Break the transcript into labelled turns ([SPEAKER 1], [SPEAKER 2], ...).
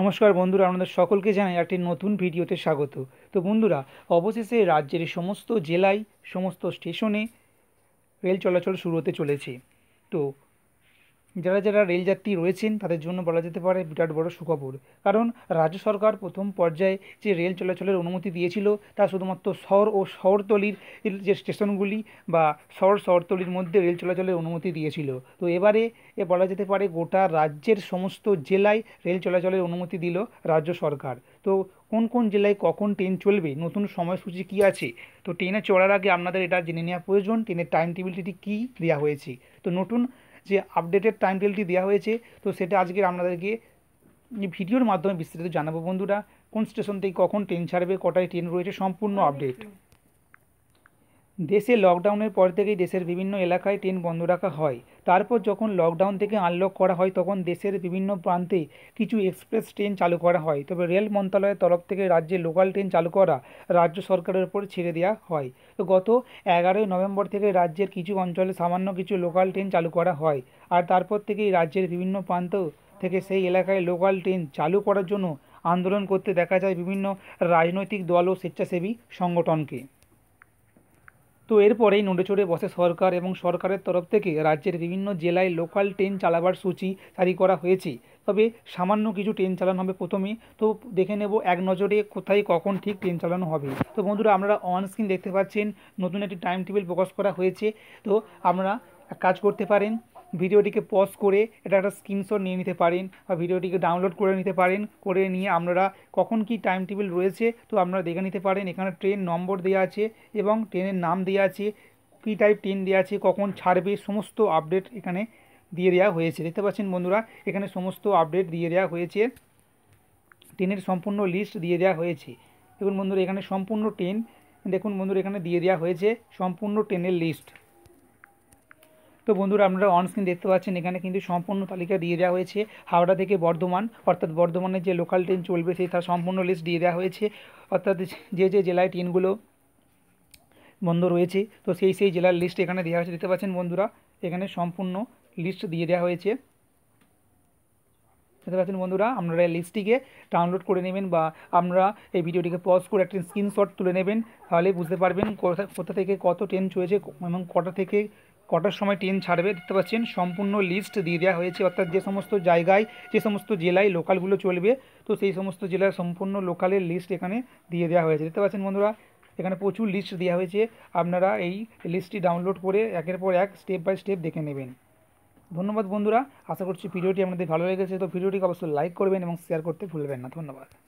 [SPEAKER 1] নমস্কার বন্ধুরা আপনাদের সকলকে জানাই একটি নতুন ভিডিওতে স্বাগত তো বন্ধুরা অবশেষে রাজ্যের সমস্ত জেলায় সমস্ত স্টেশনে রেল চলাচল শুরু হতে চলেছে তো যারা যারা রেলযাত্রী রয়েছেন তাদের জন্য বলা যেতে পারে বিরাট বড় সুখবর কারণ রাজ্য সরকার প্রথম পর্যায়ে যে রেল চলাচলের অনুমতি দিয়েছিল তা শুধুমাত্র শহর ও শহরতলির যে স্টেশনগুলি বা শহর শহরতলির মধ্যে রেল চলাচলের অনুমতি দিয়েছিল তো এবারে এ বলা যেতে পারে গোটা রাজ্যের সমস্ত জেলায় রেল চলাচলের অনুমতি দিল রাজ্য সরকার তো কোন কোন জেলায় কখন ট্রেন চলবে নতুন সময়সূচি কী আছে তো ট্রেনে চড়ার আগে আপনাদের এটা জেনে নেওয়া প্রয়োজন ট্রেনের টাইম টেবিলটি কী দেওয়া হয়েছে তো নতুন যে আপডেটেড টাইম টেলটি দেওয়া হয়েছে তো সেটা আজকের আপনাদেরকে ভিডিওর মাধ্যমে বিস্তারিত জানাবো বন্ধুরা কোন স্টেশন থেকে কখন ট্রেন ছাড়বে কটায় ট্রেন রয়েছে সম্পূর্ণ আপডেট হ্যাঁ, দেশে লকডাউনের পর থেকেই দেশের বিভিন্ন এলাকায় ট্রেন বন্ধ রাখা হয় তারপর যখন লকডাউন থেকে আনলক করা হয় তখন দেশের বিভিন্ন প্রান্তে কিছু এক্সপ্রেস ট্রেন চালু করা হয় তবে রেল মন্ত্রণালয়ের তরফ থেকে রাজ্যে লোকাল ট্রেন চালু করা রাজ্য সরকারের উপর ছেড়ে দেওয়া হয় তো গত এগারোই নভেম্বর থেকে রাজ্যের কিছু অঞ্চলে সামান্য কিছু লোকাল ট্রেন চালু করা হয় আর তারপর থেকেই রাজ্যের বিভিন্ন প্রান্ত থেকে সেই এলাকায় লোকাল ট্রেন চালু করার জন্য আন্দোলন করতে দেখা যায় বিভিন্ন রাজনৈতিক দল ও স্বেচ্ছাসেবী সংগঠনকে তো এরপরেই নড়ে চড়ে বসে সরকার এবং সরকারের তরফ থেকে রাজ্যের বিভিন্ন জেলায় লোকাল ট্রেন চালাবার সূচি জারি করা হয়েছে তবে সামান্য কিছু ট্রেন চালানো হবে প্রথমে তো দেখে নেব এক নজরে কোথায় কখন ঠিক ট্রেন চালানো হবে তো বন্ধুরা আপনারা অন স্ক্রিন দেখতে পাচ্ছেন নতুন একটি টাইম টেবিল প্রকাশ করা হয়েছে তো আমরা কাজ করতে পারেন ভিডিওটিকে পজ করে এটা একটা স্ক্রিনশট নিয়ে নিতে পারেন বা ভিডিওটিকে ডাউনলোড করে নিতে পারেন করে নিয়ে আপনারা কখন কি টাইম টেবিল রয়েছে তো আপনারা দেখে নিতে পারেন এখানে ট্রেন নম্বর দেওয়া আছে এবং ট্রেনের নাম দেওয়া আছে কী টাইপ ট্রেন দেওয়া আছে কখন ছাড়বে সমস্ত আপডেট এখানে দিয়ে দেওয়া হয়েছে দেখতে পাচ্ছেন বন্ধুরা এখানে সমস্ত আপডেট দিয়ে দেওয়া হয়েছে ট্রেনের সম্পূর্ণ লিস্ট দিয়ে দেওয়া হয়েছে দেখুন বন্ধুরা এখানে সম্পূর্ণ ট্রেন দেখুন বন্ধুরা এখানে দিয়ে দেওয়া হয়েছে সম্পূর্ণ ট্রেনের লিস্ট তো বন্ধুরা আপনারা অনস্ক্রিন দেখতে পাচ্ছেন এখানে কিন্তু সম্পূর্ণ তালিকা দিয়ে দেওয়া হয়েছে হাওড়া থেকে বর্ধমান অর্থাৎ বর্ধমানের যে লোকাল ট্রেন চলবে সেই তার সম্পূর্ণ লিস্ট দিয়ে দেওয়া হয়েছে অর্থাৎ যে যে জেলায় ট্রেনগুলো বন্ধ রয়েছে তো সেই সেই জেলার লিস্ট এখানে দেওয়া হয়েছে দেখতে পাচ্ছেন বন্ধুরা এখানে সম্পূর্ণ লিস্ট দিয়ে দেওয়া হয়েছে দেখতে পাচ্ছেন বন্ধুরা আপনারা এই লিস্টটিকে ডাউনলোড করে নেবেন বা আমরা এই ভিডিওটিকে পজ করে একটি স্ক্রিনশট তুলে নেবেন তাহলে বুঝতে পারবেন কোথা থেকে কত ট্রেন চলেছে এবং কটা থেকে কটার সময় ট্রেন ছাড়বে দেখতে পাচ্ছেন সম্পূর্ণ লিস্ট দিয়ে দেওয়া হয়েছে অর্থাৎ যে সমস্ত জায়গায় যে সমস্ত জেলায় লোকালগুলো চলবে তো সেই সমস্ত জেলার সম্পূর্ণ লোকালের লিস্ট এখানে দিয়ে দেওয়া হয়েছে দেখতে পাচ্ছেন বন্ধুরা এখানে প্রচুর লিস্ট দেওয়া হয়েছে আপনারা এই লিস্টটি ডাউনলোড করে একের পর এক স্টেপ বাই স্টেপ দেখে নেবেন ধন্যবাদ বন্ধুরা আশা করছি ভিডিওটি আপনাদের ভালো লেগেছে তো ভিডিওটিকে অবশ্যই লাইক করবেন এবং শেয়ার করতে ভুলবেন না ধন্যবাদ